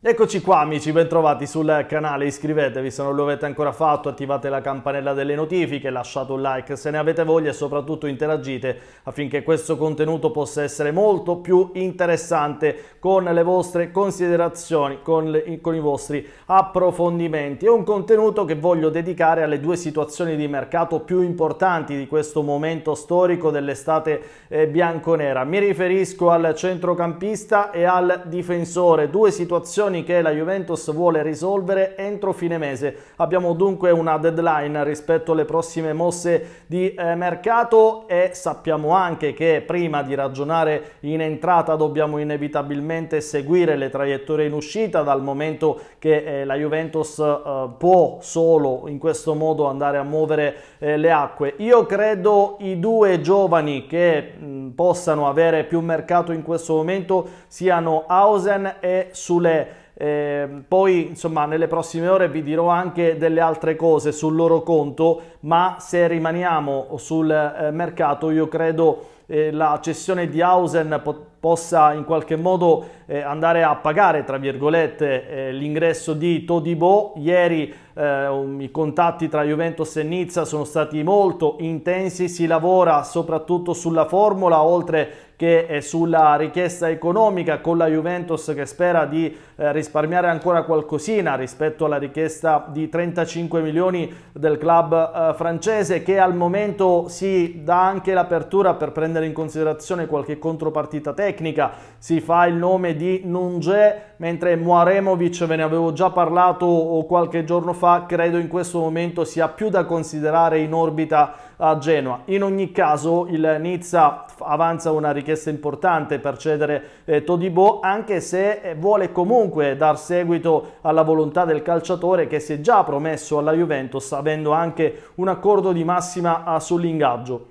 Eccoci qua amici, bentrovati sul canale, iscrivetevi se non lo avete ancora fatto, attivate la campanella delle notifiche, lasciate un like se ne avete voglia e soprattutto interagite affinché questo contenuto possa essere molto più interessante con le vostre considerazioni, con, le, con i vostri approfondimenti. È un contenuto che voglio dedicare alle due situazioni di mercato più importanti di questo momento storico dell'estate eh, bianconera. Mi riferisco al centrocampista e al difensore, due situazioni questioni che la Juventus vuole risolvere entro fine mese. Abbiamo dunque una deadline rispetto alle prossime mosse di eh, mercato e sappiamo anche che prima di ragionare in entrata dobbiamo inevitabilmente seguire le traiettorie in uscita dal momento che eh, la Juventus eh, può solo in questo modo andare a muovere eh, le acque. Io credo i due giovani che mh, mm, possano avere più mercato in questo momento siano Hausen e Sule eh, poi insomma nelle prossime ore vi dirò anche delle altre cose sul loro conto, ma se rimaniamo sul eh, mercato io credo eh, la cessione di Hausen po- possa in qualche modo eh, andare a pagare tra virgolette eh, l'ingresso di Todibo. Ieri eh, um, i contatti tra Juventus e Nizza sono stati molto intensi, si lavora soprattutto sulla formula oltre che eh, sulla richiesta economica con la Juventus che spera di eh, risparmiare ancora qualcosina rispetto alla richiesta di 35 milioni del club eh, francese che al momento si dà anche l'apertura per prendere in considerazione qualche contropartita tecnica si fa il nome di Nungé mentre Muaremovic ve ne avevo già parlato qualche giorno fa fa, credo in questo momento sia più da considerare in orbita a Genoa. In ogni caso il Nizza avanza una richiesta importante per cedere eh, Todibò, anche se eh, vuole comunque dar seguito alla volontà del calciatore che si è già promesso alla Juventus, avendo anche un accordo di massima eh, sull'ingaggio.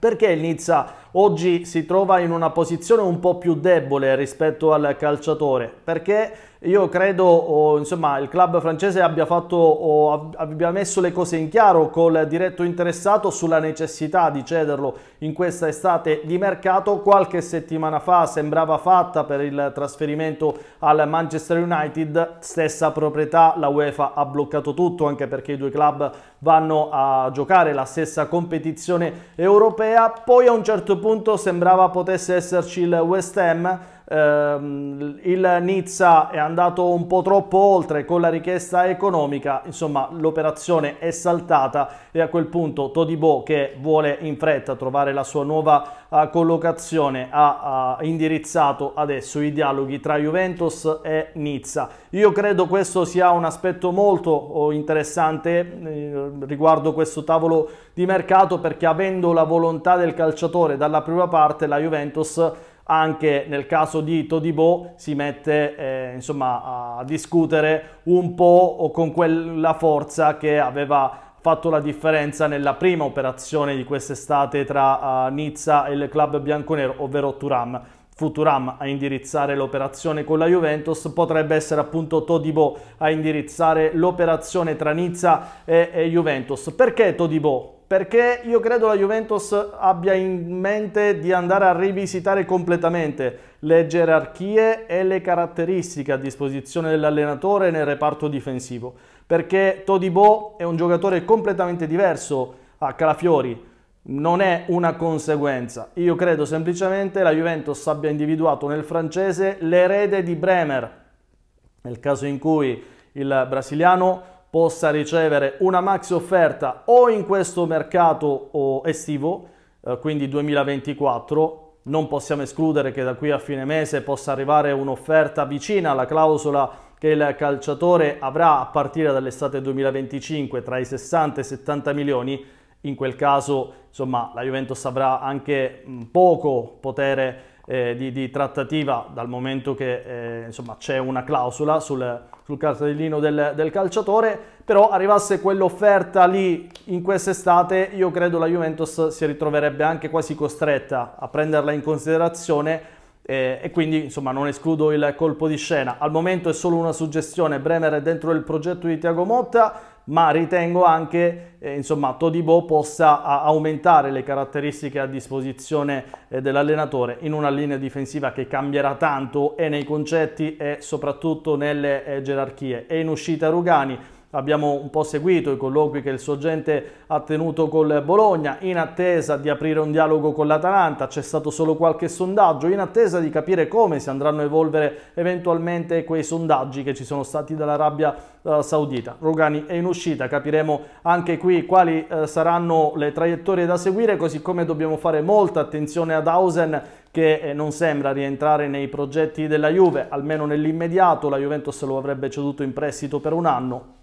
Perché il Nizza oggi si trova in una posizione un po' più debole rispetto al calciatore perché io credo oh, insomma il club francese abbia, fatto, oh, abbia messo le cose in chiaro col diretto interessato sulla necessità di cederlo in questa estate di mercato qualche settimana fa sembrava fatta per il trasferimento al Manchester United stessa proprietà la UEFA ha bloccato tutto anche perché i due club vanno a giocare la stessa competizione europea poi a un certo punto punto sembrava potesse esserci il West Ham ehm, il Nizza è andato un po' troppo oltre con la richiesta economica, insomma l'operazione è saltata e a quel punto Todibo che vuole in fretta trovare la sua nuova uh, collocazione ha uh, indirizzato adesso i dialoghi tra Juventus e Nizza. Io credo questo sia un aspetto molto oh, interessante eh, riguardo questo tavolo di mercato perché avendo la volontà del calciatore dalla prima parte la Juventus anche nel caso di Todibo si mette eh, insomma, a discutere un po' con quella forza che aveva fatto la differenza nella prima operazione di quest'estate tra uh, Nizza e il club bianconero, ovvero Turam. Futuram a indirizzare l'operazione con la Juventus, potrebbe essere appunto Todibo a indirizzare l'operazione tra Nizza e, e Juventus. Perché Todibo? perché io credo la Juventus abbia in mente di andare a rivisitare completamente le gerarchie e le caratteristiche a disposizione dell'allenatore nel reparto difensivo, perché Todibo è un giocatore completamente diverso a Calafiori, non è una conseguenza. Io credo semplicemente la Juventus abbia individuato nel francese l'erede di Bremer, nel caso in cui il brasiliano possa ricevere una maxi offerta o in questo mercato estivo, eh, quindi 2024, non possiamo escludere che da qui a fine mese possa arrivare un'offerta vicina alla clausola che il calciatore avrà a partire dall'estate 2025 tra i 60 e i 70 milioni, in quel caso insomma, la Juventus avrà anche poco potere eh, di, di, trattativa dal momento che eh, insomma, c'è una clausola sul, sul cartellino del, del, calciatore, però arrivasse quell'offerta lì in quest'estate, io credo la Juventus si ritroverebbe anche quasi costretta a prenderla in considerazione eh, e quindi insomma, non escludo il colpo di scena. Al momento è solo una suggestione, Bremer è dentro il progetto di Tiago Motta, ma ritengo anche eh, insomma Todibo possa aumentare le caratteristiche a disposizione eh, dell'allenatore in una linea difensiva che cambierà tanto e nei concetti e soprattutto nelle eh, gerarchie e in uscita Rugani Abbiamo un po' seguito i colloqui che il Sorgente ha tenuto col Bologna in attesa di aprire un dialogo con l'Atalanta, c'è stato solo qualche sondaggio, in attesa di capire come si andranno a evolvere eventualmente quei sondaggi che ci sono stati dall'Arabia eh, Saudita. Rogani è in uscita, capiremo anche qui quali eh, saranno le traiettorie da seguire, così come dobbiamo fare molta attenzione ad Hausen che eh, non sembra rientrare nei progetti della Juve, almeno nell'immediato, la Juventus lo avrebbe ceduto in prestito per un anno,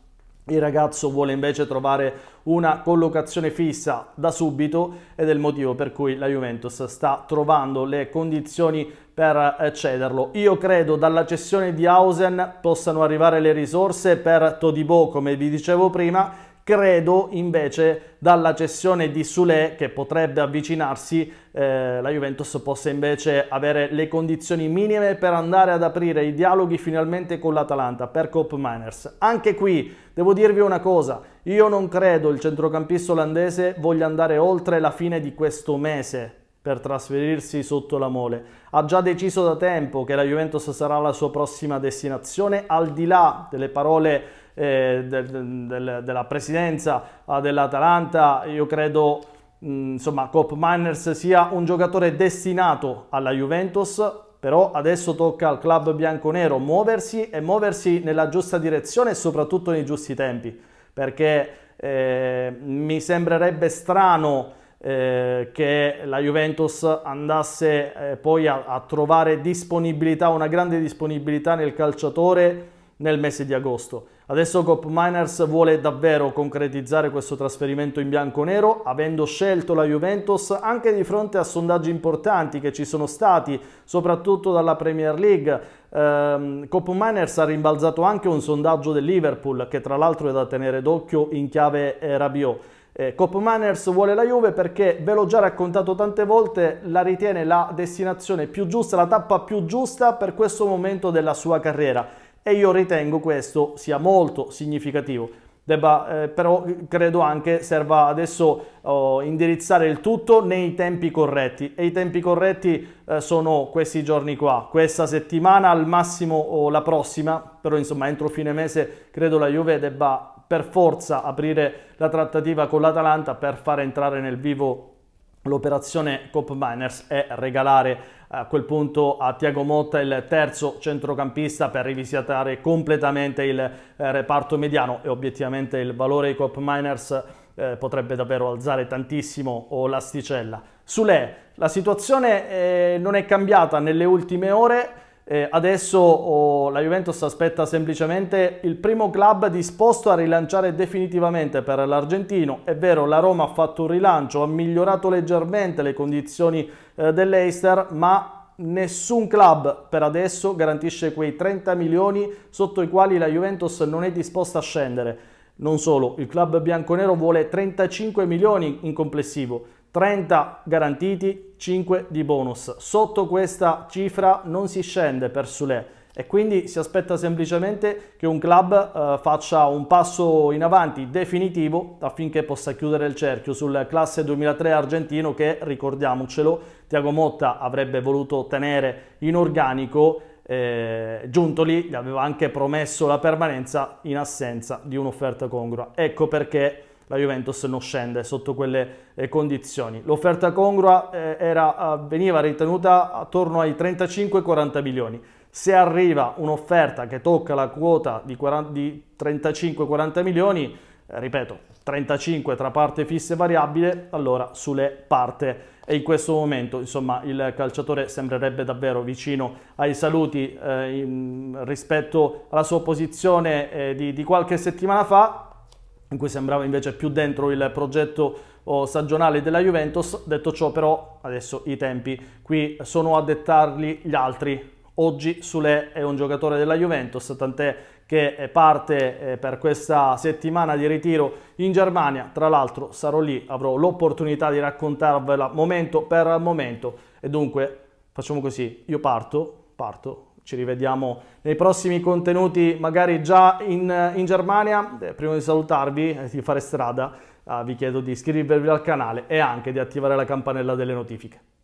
il ragazzo vuole invece trovare una collocazione fissa da subito ed è il motivo per cui la Juventus sta trovando le condizioni per eh, cederlo. Io credo dalla cessione di Hausen possano arrivare le risorse per Todibo, come vi dicevo prima, Credo invece dalla cessione di Sule che potrebbe avvicinarsi, eh, la Juventus possa invece avere le condizioni minime per andare ad aprire i dialoghi finalmente con l'Atalanta per Cop Miners. Anche qui devo dirvi una cosa, io non credo il centrocampista olandese voglia andare oltre la fine di questo mese per trasferirsi sotto la mole. Ha già deciso da tempo che la Juventus sarà la sua prossima destinazione, al di là delle parole eh, del, del, della presidenza ah, dell'Atalanta, io credo mm, insomma Cop Miners sia un giocatore destinato alla Juventus, però adesso tocca al club bianconero muoversi e muoversi nella giusta direzione e soprattutto nei giusti tempi, perché eh, mi sembrerebbe strano eh, che la Juventus andasse eh, poi a, a trovare disponibilità, una grande disponibilità nel calciatore nel mese di agosto Adesso Coop Miners vuole davvero concretizzare questo trasferimento in bianco-nero, avendo scelto la Juventus anche di fronte a sondaggi importanti che ci sono stati, soprattutto dalla Premier League. Ehm, Cop Miners ha rimbalzato anche un sondaggio del Liverpool, che tra l'altro è da tenere d'occhio in chiave eh, Rabiot. Eh, Cop Miners vuole la Juve perché, ve l'ho già raccontato tante volte, la ritiene la destinazione più giusta, la tappa più giusta per questo momento della sua carriera e io ritengo questo sia molto significativo. Debba, eh, però credo anche serva adesso oh, indirizzare il tutto nei tempi corretti e i tempi corretti eh, sono questi giorni qua, questa settimana al massimo o la prossima, però insomma entro fine mese credo la Juve debba per forza aprire la trattativa con l'Atalanta per far entrare nel vivo l'operazione Cop Miners e regalare a quel punto a Tiago Motta il terzo centrocampista per rivisitare completamente il eh, reparto mediano e obiettivamente il valore dei Cop Miners eh, potrebbe davvero alzare tantissimo o l'asticella. Sule, la situazione eh, non è cambiata nelle ultime ore, eh, adesso oh, la Juventus aspetta semplicemente il primo club disposto a rilanciare definitivamente per l'Argentino. È vero, la Roma ha fatto un rilancio, ha migliorato leggermente le condizioni eh, dell'Eister, ma nessun club per adesso garantisce quei 30 milioni sotto i quali la Juventus non è disposta a scendere. Non solo, il club bianconero vuole 35 milioni in complessivo, 30 garantiti, 5 di bonus. Sotto questa cifra non si scende per Sule e quindi si aspetta semplicemente che un club eh, faccia un passo in avanti definitivo affinché possa chiudere il cerchio sul classe 2003 argentino che, ricordiamocelo, Tiago Motta avrebbe voluto tenere in organico eh, Giuntoli gli aveva anche promesso la permanenza in assenza di un'offerta congrua. Ecco perché la Juventus non scende sotto quelle eh, condizioni. L'offerta congrua eh, era, eh, veniva ritenuta attorno ai 35-40 milioni. Se arriva un'offerta che tocca la quota di, 35-40 milioni, ripeto, 35 tra parte fissa e variabile, allora sulle parte e in questo momento insomma il calciatore sembrerebbe davvero vicino ai saluti eh, in, rispetto alla sua posizione eh, di, di qualche settimana fa in cui sembrava invece più dentro il progetto oh, stagionale della Juventus. Detto ciò però, adesso i tempi qui sono a dettarli gli altri. Oggi Sule è un giocatore della Juventus, tant'è che parte eh, per questa settimana di ritiro in Germania. Tra l'altro sarò lì, avrò l'opportunità di raccontarvela momento per momento. E dunque facciamo così, io parto, parto, ci rivediamo nei prossimi contenuti, magari già in, in Germania. Eh, prima di salutarvi e eh, di fare strada, eh, vi chiedo di iscrivervi al canale e anche di attivare la campanella delle notifiche.